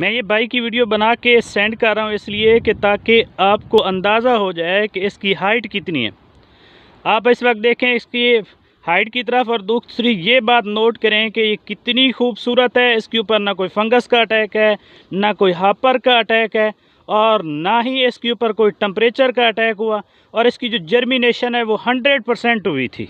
मैं ये बाइक की वीडियो बना के सेंड कर रहा हूँ इसलिए कि ताकि आपको अंदाज़ा हो जाए कि इसकी हाइट कितनी है आप इस वक्त देखें इसकी हाइट की तरफ और दूसरी ये बात नोट करें कि ये कितनी खूबसूरत है इसके ऊपर ना कोई फंगस का अटैक है ना कोई हापर का अटैक है और ना ही इसके ऊपर कोई टम्परेचर का अटैक हुआ और इसकी जो जर्मिनेशन है वो हंड्रेड परसेंट हुई थी